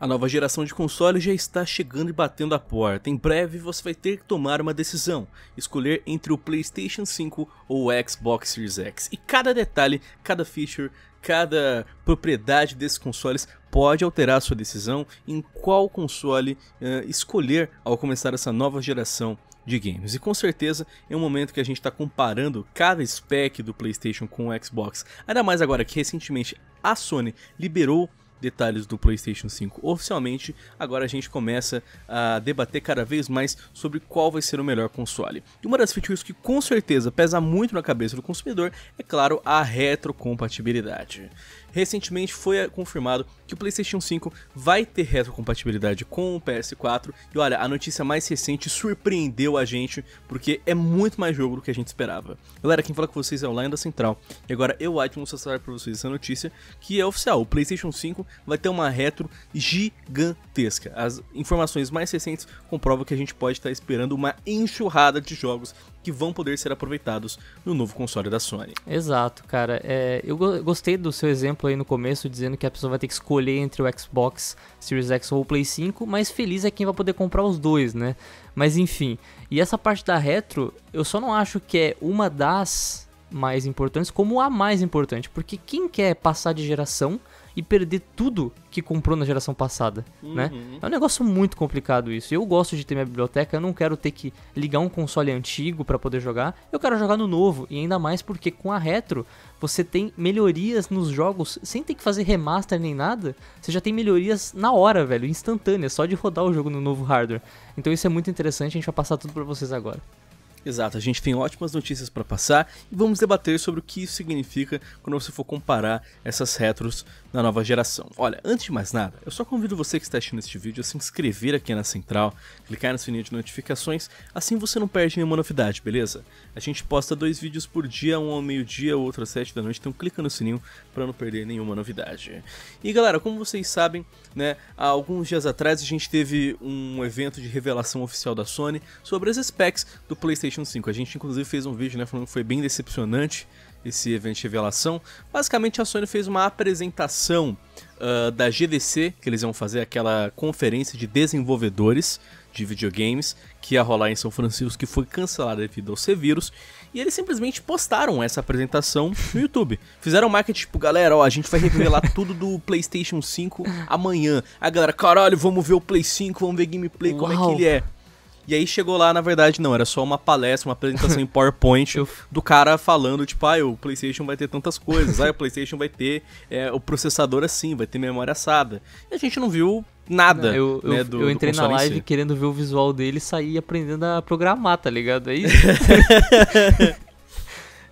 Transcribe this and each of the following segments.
A nova geração de consoles já está chegando e batendo a porta. Em breve você vai ter que tomar uma decisão, escolher entre o PlayStation 5 ou o Xbox Series X. E cada detalhe, cada feature, cada propriedade desses consoles pode alterar a sua decisão em qual console uh, escolher ao começar essa nova geração de games. E com certeza é um momento que a gente está comparando cada spec do PlayStation com o Xbox. Ainda mais agora que recentemente a Sony liberou detalhes do PlayStation 5 oficialmente, agora a gente começa a debater cada vez mais sobre qual vai ser o melhor console. E uma das features que com certeza pesa muito na cabeça do consumidor é, claro, a retrocompatibilidade recentemente foi eh, confirmado que o PlayStation 5 vai ter retrocompatibilidade com o PS4. E olha, a notícia mais recente surpreendeu a gente, porque é muito mais jogo do que a gente esperava. Galera, quem fala com vocês é o Line da Central. E agora eu, White, vou mostrar para vocês essa notícia, que é oficial. O PlayStation 5 vai ter uma retro gigantesca. As informações mais recentes comprovam que a gente pode estar esperando uma enxurrada de jogos que vão poder ser aproveitados no novo console da Sony. Exato, cara. É, eu gostei do seu exemplo aí no começo, dizendo que a pessoa vai ter que escolher entre o Xbox Series X ou o Play 5, mas feliz é quem vai poder comprar os dois, né? Mas enfim. E essa parte da retro, eu só não acho que é uma das mais importantes, como a mais importante, porque quem quer passar de geração e perder tudo que comprou na geração passada, né? uhum. né? É um negócio muito complicado isso. Eu gosto de ter minha biblioteca, eu não quero ter que ligar um console antigo para poder jogar. Eu quero jogar no novo e ainda mais porque com a retro você tem melhorias nos jogos sem ter que fazer remaster nem nada. Você já tem melhorias na hora, velho, instantâneas, só de rodar o jogo no novo hardware. Então isso é muito interessante, a gente vai passar tudo para vocês agora. Exato, a gente tem ótimas notícias para passar e vamos debater sobre o que isso significa quando você for comparar essas retros na nova geração. Olha, antes de mais nada, eu só convido você que está assistindo este vídeo a se inscrever aqui na Central, clicar no sininho de notificações, assim você não perde nenhuma novidade, beleza? A gente posta dois vídeos por dia, um ao meio-dia, outro às sete da noite, então clica no sininho para não perder nenhuma novidade. E galera, como vocês sabem, né, há alguns dias atrás a gente teve um evento de revelação oficial da Sony sobre as specs do PlayStation PlayStation 5. A gente inclusive fez um vídeo, né, falando que foi bem decepcionante esse evento de revelação. Basicamente a Sony fez uma apresentação uh, da GDC, que eles iam fazer aquela conferência de desenvolvedores de videogames que ia rolar em São Francisco, que foi cancelada devido ao C-Vírus. E eles simplesmente postaram essa apresentação no YouTube. Fizeram marketing tipo, galera, ó, a gente vai revelar tudo do PlayStation 5 amanhã. A galera, caralho, vamos ver o Play 5, vamos ver gameplay, Uau. como é que ele é. E aí chegou lá, na verdade, não, era só uma palestra, uma apresentação em PowerPoint do cara falando, tipo, ah, o PlayStation vai ter tantas coisas, ah, o PlayStation vai ter é, o processador assim, vai ter memória assada. E a gente não viu nada. eu, né, eu, do, eu entrei na live si. querendo ver o visual dele e saí aprendendo a programar, tá ligado? É isso?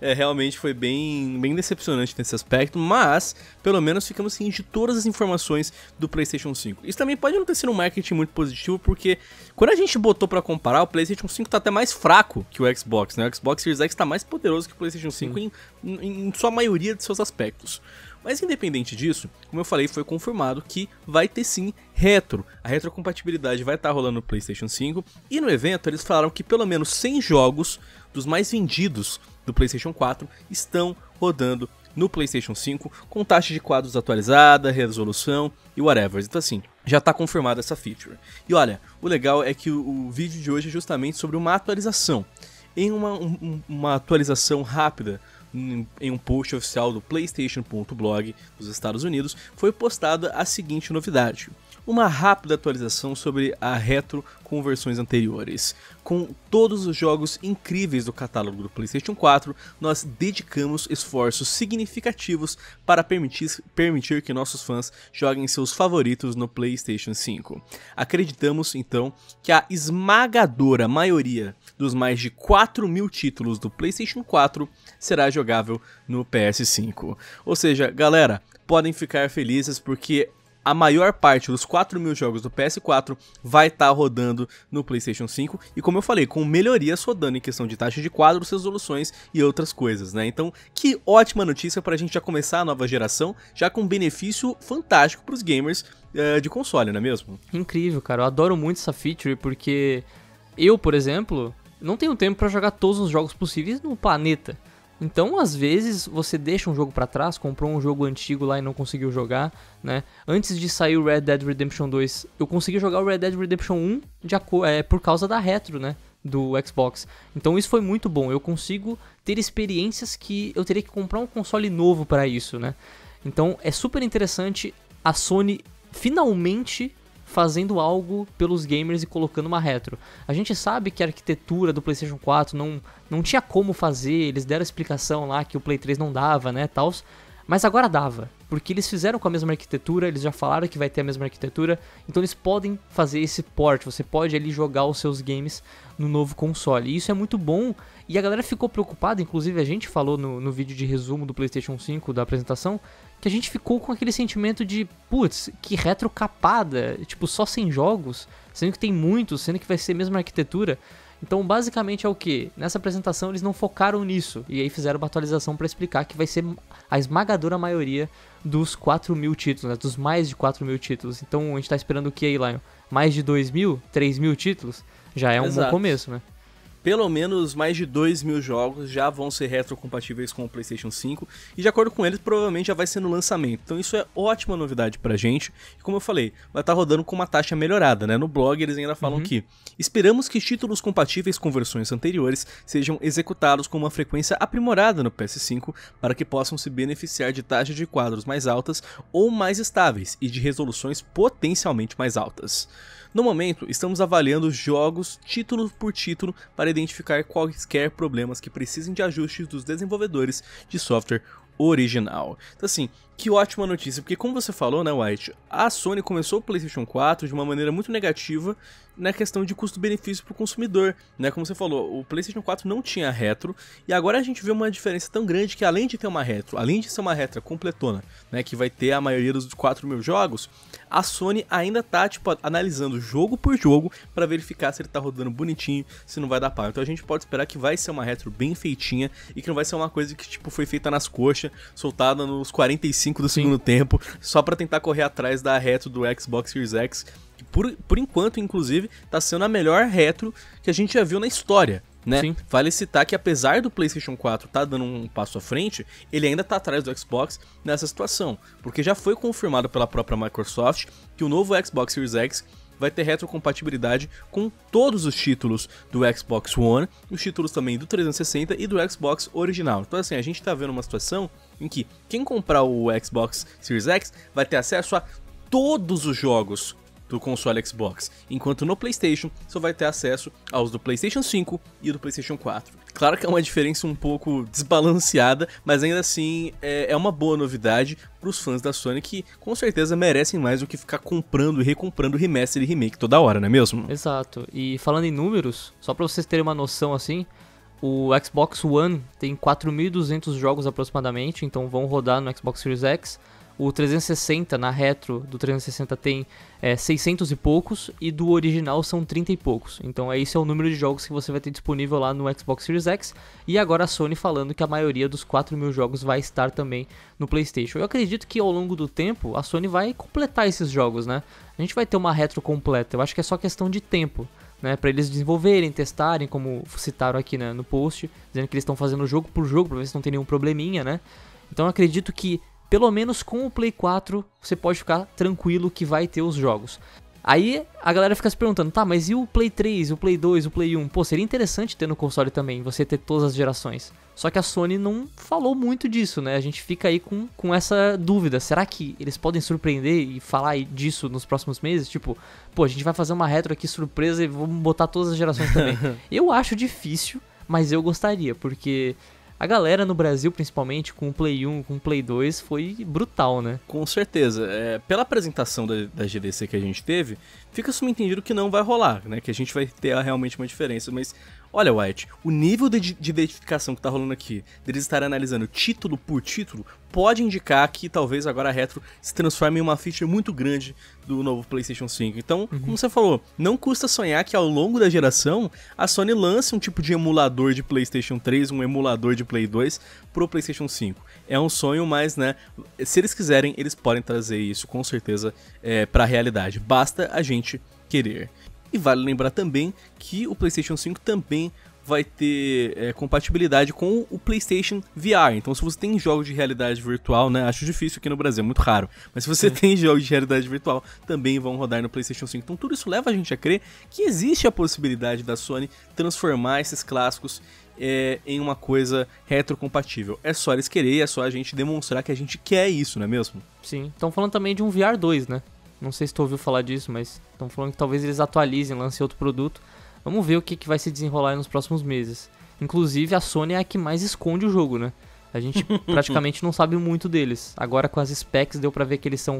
é, realmente foi bem, bem decepcionante nesse aspecto, mas pelo menos ficamos cientes de todas as informações do PlayStation 5. Isso também pode não ter sido um marketing muito positivo, porque quando a gente botou para comparar, o PlayStation 5 tá até mais fraco que o Xbox, né? O Xbox Series X tá mais poderoso que o PlayStation 5 em, em, em sua maioria de seus aspectos. Mas independente disso, como eu falei, foi confirmado que vai ter sim retro. A retrocompatibilidade vai estar tá rolando no PlayStation 5 e no evento eles falaram que pelo menos 100 jogos dos mais vendidos do PlayStation 4 estão rodando no PlayStation 5 com taxa de quadros atualizada, resolução e whatever. Então, assim, já está confirmada essa feature. E olha, o legal é que o, vídeo de hoje é justamente sobre uma atualização. Em uma, um, uma atualização rápida em um post oficial do PlayStation.blog dos Estados Unidos, foi postada a seguinte novidade uma rápida atualização sobre a retro com versões anteriores. Com todos os jogos incríveis do catálogo do PlayStation 4, nós dedicamos esforços significativos para permitir, permitir que nossos fãs joguem seus favoritos no PlayStation 5. Acreditamos, então, que a esmagadora maioria dos mais de 4 mil títulos do PlayStation 4 será jogável no PS5. Ou seja, galera, podem ficar felizes porque a maior parte dos 4 mil jogos do PS4 vai estar tá rodando no PlayStation 5 e como eu falei, com melhorias rodando em questão de taxa de quadros, resoluções e outras coisas, né? Então, que ótima notícia para a gente já começar a nova geração, já com um benefício fantástico para os gamers uh, de console, não é mesmo? Incrível, cara. Eu adoro muito essa feature porque eu, por exemplo, não tenho tempo para jogar todos os jogos possíveis no planeta. Então, às vezes, você deixa um jogo para trás, comprou um jogo antigo lá e não conseguiu jogar, né? Antes de sair o Red Dead Redemption 2, eu consegui jogar o Red Dead Redemption 1 de, é, por causa da retro, né? Do Xbox. Então isso foi muito bom. Eu consigo ter experiências que eu teria que comprar um console novo para isso, né? Então é super interessante a Sony finalmente fazendo algo pelos gamers e colocando uma retro. A gente sabe que a arquitetura do PlayStation 4 não, não tinha como fazer, eles deram explicação lá que o Play 3 não dava, né, tals. Mas agora dava, porque eles fizeram com a mesma arquitetura, eles já falaram que vai ter a mesma arquitetura, então eles podem fazer esse port, você pode ali jogar os seus games no novo console. E isso é muito bom, e a galera ficou preocupada, inclusive a gente falou no, no vídeo de resumo do PlayStation 5 da apresentação, que a gente ficou com aquele sentimento de, putz, que retrocapada, tipo, só sem jogos, sendo que tem muitos, sendo que vai ser a mesma arquitetura. Então, basicamente é o que? Nessa apresentação eles não focaram nisso, e aí fizeram uma atualização para explicar que vai ser a esmagadora maioria dos 4 mil títulos, né? dos mais de 4 mil títulos. Então, a gente tá esperando o que aí, Lion? Mais de 2 mil, 3 mil títulos? Já é um Exato. bom começo, né? pelo menos mais de 2 mil jogos já vão ser retrocompatíveis com o PlayStation 5 e de acordo com eles provavelmente já vai ser no lançamento. Então isso é ótima novidade pra gente. E como eu falei, vai estar tá rodando com uma taxa melhorada, né? No blog eles ainda falam uhum. que esperamos que títulos compatíveis com versões anteriores sejam executados com uma frequência aprimorada no PS5 para que possam se beneficiar de taxas de quadros mais altas ou mais estáveis e de resoluções potencialmente mais altas. No momento, estamos avaliando jogos título por título para para identificar quaisquer problemas que precisem de ajustes dos desenvolvedores de software original. Então assim, que ótima notícia, porque como você falou, né, White, a Sony começou o PlayStation 4 de uma maneira muito negativa na questão de custo-benefício para o consumidor, né? Como você falou, o PlayStation 4 não tinha retro e agora a gente vê uma diferença tão grande que além de ter uma retro, além de ser uma retro completona, né, que vai ter a maioria dos 4 mil jogos, a Sony ainda tá tipo analisando jogo por jogo para verificar se ele tá rodando bonitinho, se não vai dar pau. Então a gente pode esperar que vai ser uma retro bem feitinha e que não vai ser uma coisa que tipo foi feita nas coxas, soltada nos 45 45 do Sim. segundo tempo, só para tentar correr atrás da retro do Xbox Series X, que por, por enquanto, inclusive, tá sendo a melhor retro que a gente já viu na história. Né? Vale citar que apesar do PlayStation 4 tá dando um passo à frente, ele ainda está atrás do Xbox nessa situação, porque já foi confirmado pela própria Microsoft que o novo Xbox Series X vai ter retrocompatibilidade com todos os títulos do Xbox One, os títulos também do 360 e do Xbox original. Então assim, a gente está vendo uma situação em que quem comprar o Xbox Series X vai ter acesso a todos os jogos do console Xbox, enquanto no PlayStation só vai ter acesso aos do PlayStation 5 e do PlayStation 4. Claro que é uma diferença um pouco desbalanceada, mas ainda assim é, é uma boa novidade para os fãs da Sony que com certeza merecem mais do que ficar comprando e recomprando remaster e remake toda hora, não é mesmo? Exato. E falando em números, só para vocês terem uma noção assim, o Xbox One tem 4.200 jogos aproximadamente, então vão rodar no Xbox Series X. O 360 na retro do 360 tem é, 600 e poucos e do original são 30 e poucos. Então é, esse é o número de jogos que você vai ter disponível lá no Xbox Series X. E agora a Sony falando que a maioria dos 4 mil jogos vai estar também no PlayStation. Eu acredito que ao longo do tempo a Sony vai completar esses jogos, né? A gente vai ter uma retro completa. Eu acho que é só questão de tempo. Né, para eles desenvolverem, testarem, como citaram aqui né, no post, dizendo que eles estão fazendo jogo por jogo para ver se não tem nenhum probleminha, né? Então acredito que pelo menos com o Play 4 você pode ficar tranquilo que vai ter os jogos. Aí a galera fica se perguntando, tá, mas e o Play 3, o Play 2, o Play 1? Pô, seria interessante ter no console também, você ter todas as gerações. Só que a Sony não falou muito disso, né? A gente fica aí com, com essa dúvida. Será que eles podem surpreender e falar disso nos próximos meses? Tipo, pô, a gente vai fazer uma retro aqui surpresa e vamos botar todas as gerações também. eu acho difícil, mas eu gostaria, porque a galera no Brasil, principalmente, com o Play 1, com o Play 2, foi brutal, né? Com certeza. É, pela apresentação da, da GDC que a gente teve, fica subentendido que não vai rolar, né? Que a gente vai ter realmente uma diferença, mas Olha, White, o nível de, de identificação que tá rolando aqui, deles estarem analisando título por título, pode indicar que talvez agora a Retro se transforme em uma feature muito grande do novo PlayStation 5. Então, uhum. como você falou, não custa sonhar que ao longo da geração a Sony lance um tipo de emulador de PlayStation 3, um emulador de Play 2 pro PlayStation 5. É um sonho, mas, né, se eles quiserem, eles podem trazer isso com certeza é, para a realidade. Basta a gente querer. E vale lembrar também que o PlayStation 5 também vai ter é, compatibilidade com o PlayStation VR. Então, se você tem jogos de realidade virtual, né? Acho difícil aqui no Brasil, é muito raro. Mas se você tem jogos de realidade virtual, também vão rodar no PlayStation 5. Então, tudo isso leva a gente a crer que existe a possibilidade da Sony transformar esses clássicos é, em uma coisa retrocompatível. É só eles querer, é só a gente demonstrar que a gente quer isso, não é mesmo? Sim. Estão falando também de um VR 2, né? Não sei se tu ouviu falar disso, mas estão falando que talvez eles atualizem, lancem outro produto. Vamos ver o que, que vai se desenrolar nos próximos meses. Inclusive, a Sony é a que mais esconde o jogo, né? A gente praticamente não sabe muito deles. Agora, com as specs, deu pra ver que eles são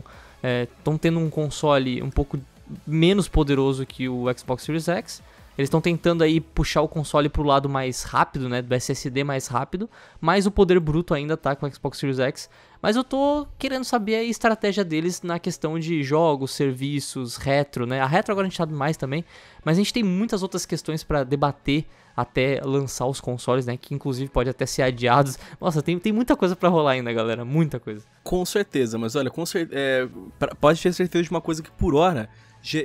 estão é, tendo um console um pouco menos poderoso que o Xbox Series X. Eles estão tentando aí puxar o console pro lado mais rápido, né, do SSD mais rápido, mas o poder bruto ainda tá com o Xbox Series X. Mas eu tô querendo saber a estratégia deles na questão de jogos, serviços, retro, né? A retro agora a gente sabe mais também, mas a gente tem muitas outras questões para debater até lançar os consoles, né? Que inclusive pode até ser adiados. Nossa, tem, tem muita coisa para rolar ainda, galera, muita coisa. Com certeza, mas olha, com cer é, pra, pode ter certeza de uma coisa que por hora,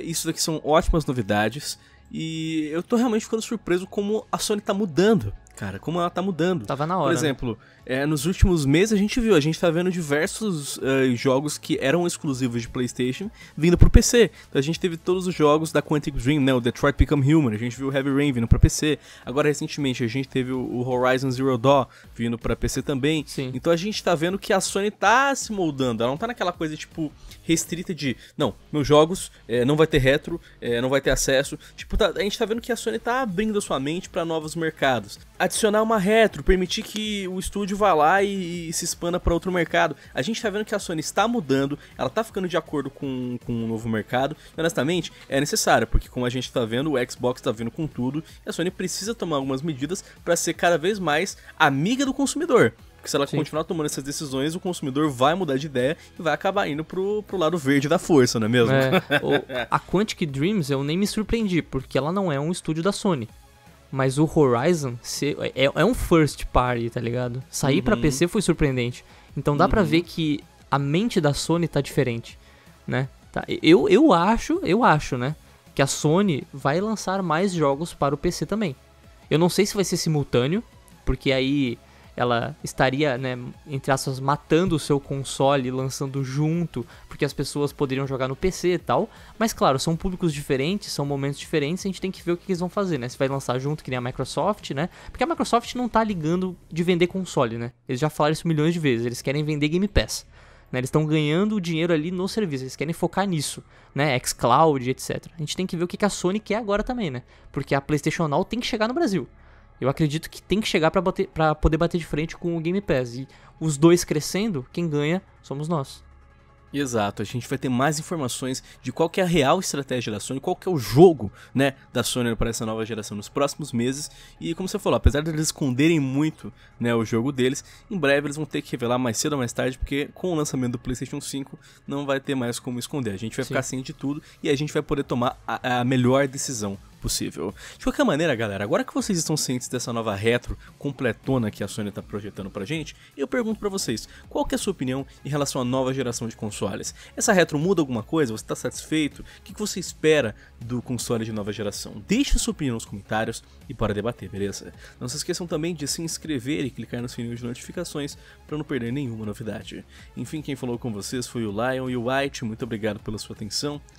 isso daqui são ótimas novidades. E eu tô realmente ficando surpreso como a Sony tá mudando cara, como ela tá mudando. Tava na hora. Por né? exemplo, né? é, nos últimos meses a gente viu, a gente tá vendo diversos uh, jogos que eram exclusivos de PlayStation vindo pro PC. Então, a gente teve todos os jogos da Quantic Dream, né? O Detroit Become Human, a gente viu o Heavy Rain vindo pra PC. Agora, recentemente, a gente teve o Horizon Zero Dawn vindo pra PC também. Sim. Então a gente tá vendo que a Sony tá se moldando. Ela não tá naquela coisa, tipo, restrita de, não, meus jogos é, não vai ter retro, é, não vai ter acesso. Tipo, tá, a gente tá vendo que a Sony tá abrindo a sua mente para novos mercados. A adicionar uma retro, permitir que o estúdio vá lá e, e se expanda para outro mercado. A gente está vendo que a Sony está mudando, ela está ficando de acordo com, com um novo mercado. E, honestamente, é necessário, porque como a gente está vendo, o Xbox está vindo com tudo e a Sony precisa tomar algumas medidas para ser cada vez mais amiga do consumidor. Porque se ela Sim. continuar tomando essas decisões, o consumidor vai mudar de ideia e vai acabar indo pro, pro lado verde da força, não é mesmo? É. a Quantic Dreams eu nem me surpreendi, porque ela não é um estúdio da Sony. Mas o Horizon é, é um first party, tá ligado? Sair uhum. pra PC foi surpreendente. Então dá uhum. pra ver que a mente da Sony tá diferente, né? Tá, eu, eu acho, eu acho, né? Que a Sony vai lançar mais jogos para o PC também. Eu não sei se vai ser simultâneo, porque aí ela estaria, né, entre aspas, matando o seu console, lançando junto, porque as pessoas poderiam jogar no PC e tal. Mas claro, são públicos diferentes, são momentos diferentes, a gente tem que ver o que eles vão fazer, né? Se vai lançar junto, que nem a Microsoft, né? Porque a Microsoft não tá ligando de vender console, né? Eles já falaram isso milhões de vezes, eles querem vender Game Pass. Né, eles estão ganhando o dinheiro ali no serviço, eles querem focar nisso, né? Xcloud, etc. A gente tem que ver o que a Sony quer agora também, né? Porque a PlayStation Now tem que chegar no Brasil. Eu acredito que tem que chegar para poder bater de frente com o Game Pass. E os dois crescendo, quem ganha somos nós. Exato, a gente vai ter mais informações de qual é a real estratégia da Sony, qual é o jogo, né, da Sony para essa nova geração nos próximos meses. E como você falou, apesar de eles esconderem muito, né, o jogo deles, em breve eles vão ter que revelar mais cedo ou mais tarde, porque com o lançamento do PlayStation 5 não vai ter mais como esconder. A gente vai Sim. ficar ciente de tudo e a gente vai poder tomar a, a melhor decisão possível. De qualquer maneira, galera, agora que vocês estão cientes dessa nova retro completona que a Sony está projetando pra gente, eu pergunto para vocês, qual é a sua opinião em relação à nova geração de consoles? Essa retro muda alguma coisa? Você está satisfeito? O que você espera do console de nova geração? Deixe sua opinião nos comentários e bora debater, beleza? Não se esqueçam também de se inscrever e clicar no sininho de notificações para não perder nenhuma novidade. Enfim, quem falou com vocês foi o Lion e o White, muito obrigado pela sua atenção.